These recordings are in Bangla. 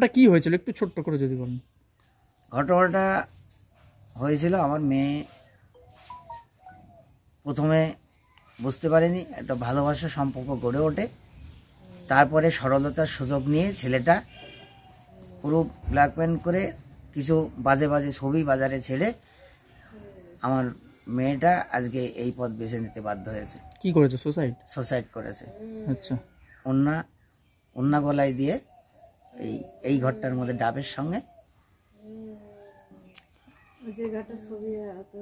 ঘটনাটা কি হয়েছিল একটু ছোট্ট করে যদি বলেন ঘটনাটা হয়েছিল আমার মেয়ে প্রথমে বুঝতে পারেনি একটা ভালোবাসা সম্পর্ক গড়ে ওঠে তারপরে সরলতার সুযোগ নিয়ে ছেলেটা পুরো ব্ল্যাক প্যান্ট করে কিছু বাজে বাজে ছবি বাজারে ছেড়ে আমার মেয়েটা আজকে এই পথ বেছে নিতে বাধ্য হয়েছে কি করেছে সুসাইড সুসাইড করেছে আচ্ছা অন্য অন্য গলায় দিয়ে এই এই ঘরটার মধ্যে ডাবের সঙ্গে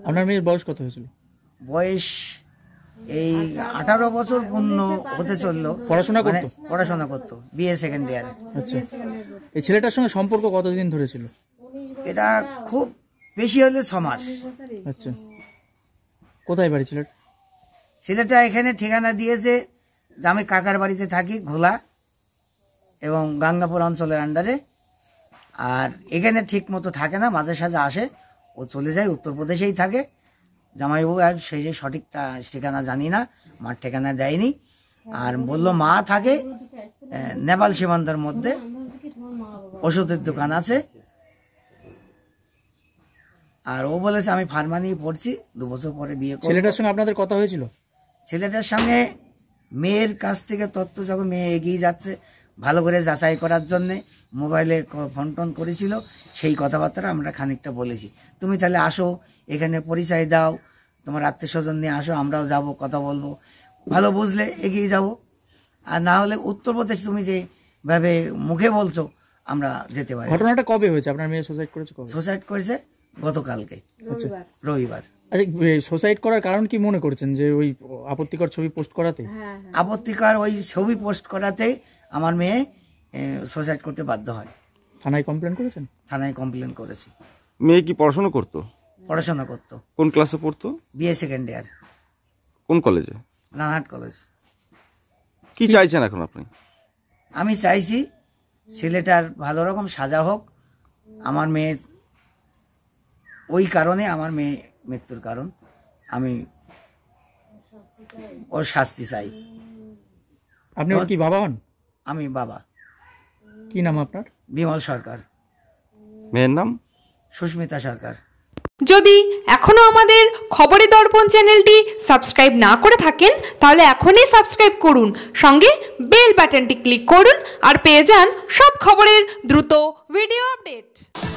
আপনার মেয়ের বয়স কত হয়েছিল বয়স এই আঠারো বছর পূর্ণ হতে চললো পড়াশোনা মানে করে পড়াশোনা করতো বিএ সেকেন্ড আচ্ছা। ইয়ারে এই ছেলেটার সঙ্গে সম্পর্ক কতদিন ধরে ছিল এটা খুব বেশি হলে ছ মাস আচ্ছা কোথায় বাড়ি ছিল ছেলেটা এখানে ঠিকানা দিয়েছে আমি কাকার বাড়িতে থাকি ঘোলা এবং গঙ্গাপুর অঞ্চলের আন্ডারে আর এখানে ঠিক মতো থাকে না মাঝে সাঝে আসে ও চলে যায় উত্তরপ্রদেশেই থাকে জামাইবাবু আর সেই যে সঠিকটা ঠিকানা জানি না মার ঠিকানা দেয়নি আর বললো মা থাকে নেপাল সীমান্তের মধ্যে ওষুধের দোকান আছে আর ও বলেছে আমি ফার্মানি পড়ছি দু বছর পরে বিয়ে ছেলেটার সঙ্গে আপনাদের কথা হয়েছিল ছেলেটার সঙ্গে মেয়ের কাছ থেকে তত্ত্ব যখন মেয়ে এগিয়ে যাচ্ছে ভালো করে যাচাই করার জন্যে মোবাইলে ফোন টোন করেছিল সেই কথাবার্তা আমরা খানিকটা বলেছি তুমি তাহলে আসো এখানে পরিচয় দাও তোমার আত্মীয় স্বজন নিয়ে আসো আমরাও যাব কথা বলবো ভালো বুঝলে এগিয়ে যাব আর না হলে উত্তরপ্রদেশ তুমি যেভাবে মুখে বলছো আমরা যেতে পারি ঘটনাটা কবে হয়েছে আপনার মেয়ে সুসাইড করেছে সোসাইড সুসাইড করেছে গতকালকে রবিবার সুসাইড করার কারণ কি মনে করছেন যে ওই আপত্তিকর ছবি পোস্ট করাতে হ্যাঁ, হ্যাঁ। আপত্তিকর ওই ছবি পোস্ট করাতে আমার মেয়ে সুইসাইড করতে বাধ্য হয় থানায় কমপ্লেন করেছেন থানায় কমপ্লেন করেছি মেয়ে কি পড়াশোনা করতো পড়াশোনা করতো কোন ক্লাসে পড়তো বিএ সেকেন্ড ইয়ার কোন কলেজে রানহাট কলেজ কি চাইছেন এখন আপনি আমি চাইছি ছেলেটার ভালো রকম সাজা হোক আমার মেয়ের ওই কারণে আমার মেয়ে মৃত্যুর কারণ আমি ওর শাস্তি চাই আপনি কি বাবা হন আমি বাবা কি নাম আপনার বিমল সরকার মেয়ের নাম সুস্মিতা সরকার যদি এখনও আমাদের খবরে দর্পণ চ্যানেলটি সাবস্ক্রাইব না করে থাকেন তাহলে এখনই সাবস্ক্রাইব করুন সঙ্গে বেল বাটনটি ক্লিক করুন আর পেয়ে যান সব খবরের দ্রুত ভিডিও আপডেট